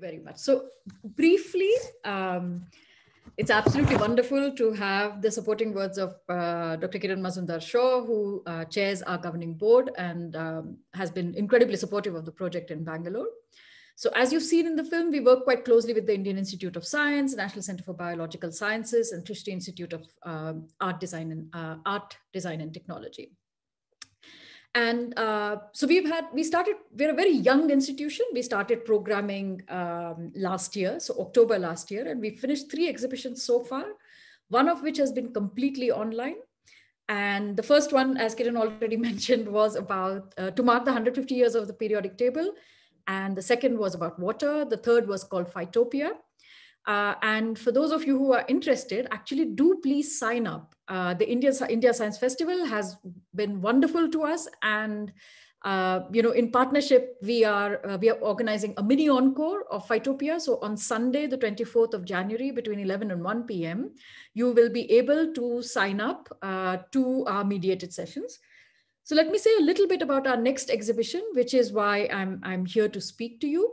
very much. So, briefly, um, it's absolutely wonderful to have the supporting words of uh, Dr. Kiran Mazumdar Shaw, who uh, chairs our governing board and um, has been incredibly supportive of the project in Bangalore. So, as you've seen in the film, we work quite closely with the Indian Institute of Science, National Center for Biological Sciences, and Trishti Institute of um, Art Design and uh, Art Design and Technology and uh, so we've had we started we're a very young institution we started programming um, last year so october last year and we finished three exhibitions so far one of which has been completely online and the first one as kiran already mentioned was about uh, to mark the 150 years of the periodic table and the second was about water the third was called phytopia uh, and for those of you who are interested, actually do please sign up. Uh, the India, India Science Festival has been wonderful to us. And uh, you know, in partnership, we are uh, we are organizing a mini encore of Phytopia. So on Sunday, the 24th of January, between 11 and 1 p.m., you will be able to sign up uh, to our mediated sessions. So let me say a little bit about our next exhibition, which is why I'm I'm here to speak to you.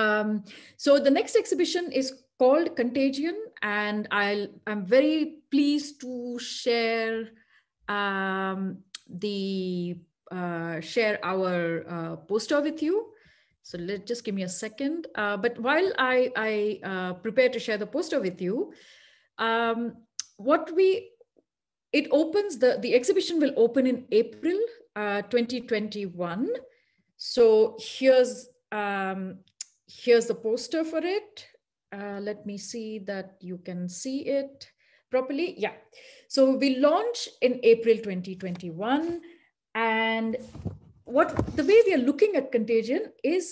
Um, so the next exhibition is called Contagion, and I'll I'm very pleased to share um, the uh, share our uh, poster with you. So let just give me a second. Uh, but while I, I uh, prepare to share the poster with you, um, what we it opens the the exhibition will open in April uh, 2021. So here's um, here's the poster for it. Uh, let me see that you can see it properly? Yeah. So we launched in April 2021. And what the way we are looking at contagion is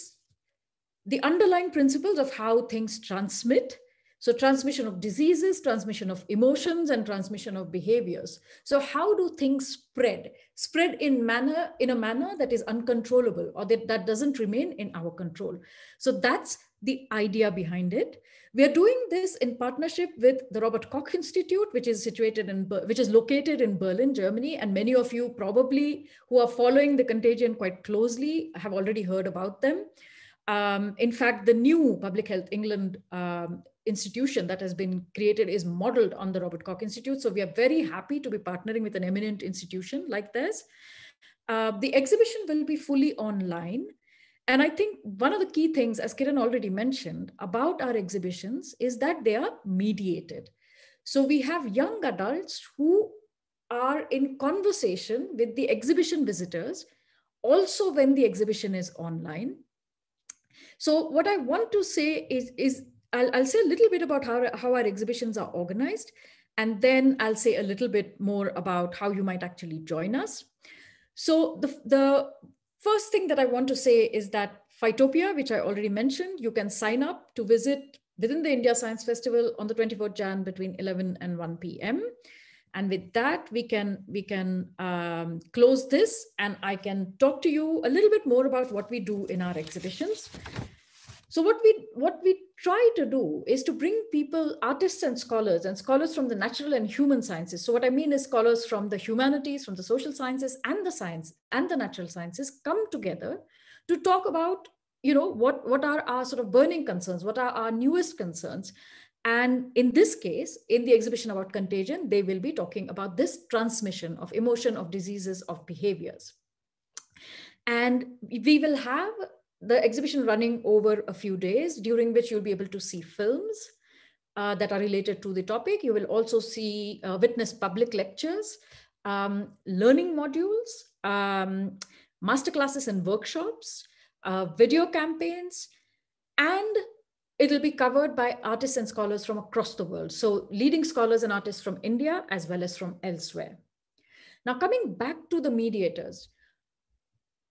the underlying principles of how things transmit. So, transmission of diseases, transmission of emotions, and transmission of behaviors. So, how do things spread? Spread in manner in a manner that is uncontrollable or that, that doesn't remain in our control. So that's the idea behind it. We are doing this in partnership with the Robert Koch Institute, which is situated in which is located in Berlin, Germany, and many of you probably who are following the contagion quite closely have already heard about them. Um, in fact, the new Public Health England um, institution that has been created is modeled on the Robert Koch Institute. So we are very happy to be partnering with an eminent institution like this. Uh, the exhibition will be fully online and I think one of the key things, as Kiran already mentioned, about our exhibitions is that they are mediated. So we have young adults who are in conversation with the exhibition visitors, also when the exhibition is online. So what I want to say is, is I'll, I'll say a little bit about how, how our exhibitions are organized, and then I'll say a little bit more about how you might actually join us. So the, the First thing that I want to say is that Phytopia, which I already mentioned, you can sign up to visit within the India Science Festival on the 24th Jan between 11 and 1 p.m. And with that, we can we can um, close this, and I can talk to you a little bit more about what we do in our exhibitions. So what we what we try to do is to bring people, artists and scholars, and scholars from the natural and human sciences. So what I mean is scholars from the humanities, from the social sciences, and the science and the natural sciences come together to talk about you know what what are our sort of burning concerns, what are our newest concerns, and in this case, in the exhibition about contagion, they will be talking about this transmission of emotion, of diseases, of behaviors. And we will have the exhibition running over a few days during which you'll be able to see films uh, that are related to the topic. You will also see uh, witness public lectures, um, learning modules, um, masterclasses and workshops, uh, video campaigns, and it'll be covered by artists and scholars from across the world. So leading scholars and artists from India as well as from elsewhere. Now coming back to the mediators,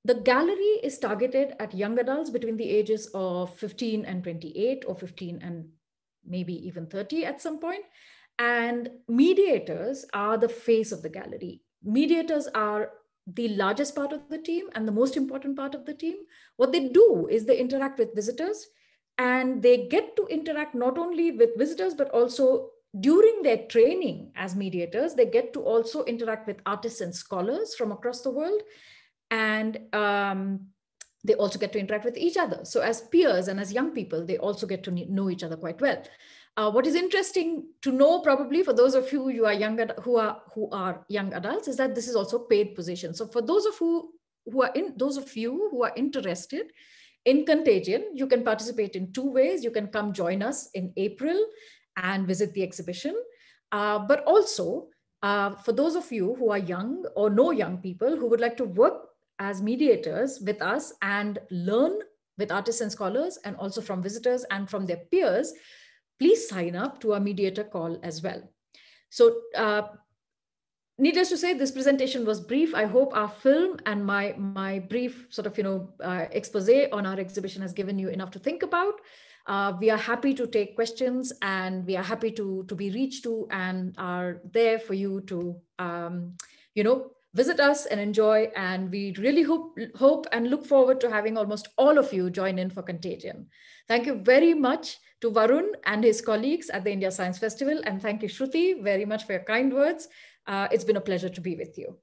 the gallery is targeted at young adults between the ages of 15 and 28 or 15 and maybe even 30 at some point. And mediators are the face of the gallery. Mediators are the largest part of the team and the most important part of the team. What they do is they interact with visitors and they get to interact not only with visitors, but also during their training as mediators, they get to also interact with artists and scholars from across the world and um, they also get to interact with each other. So, as peers and as young people, they also get to know each other quite well. Uh, what is interesting to know, probably for those of you you are young who are who are young adults, is that this is also paid position. So, for those of who who are in those of you who are interested in Contagion, you can participate in two ways. You can come join us in April and visit the exhibition, uh, but also uh, for those of you who are young or know young people who would like to work as mediators with us and learn with artists and scholars and also from visitors and from their peers, please sign up to our mediator call as well. So uh, needless to say, this presentation was brief. I hope our film and my, my brief sort of, you know, uh, expose on our exhibition has given you enough to think about. Uh, we are happy to take questions and we are happy to, to be reached to and are there for you to, um, you know, visit us and enjoy. And we really hope, hope and look forward to having almost all of you join in for Contagion. Thank you very much to Varun and his colleagues at the India Science Festival. And thank you, Shruti, very much for your kind words. Uh, it's been a pleasure to be with you.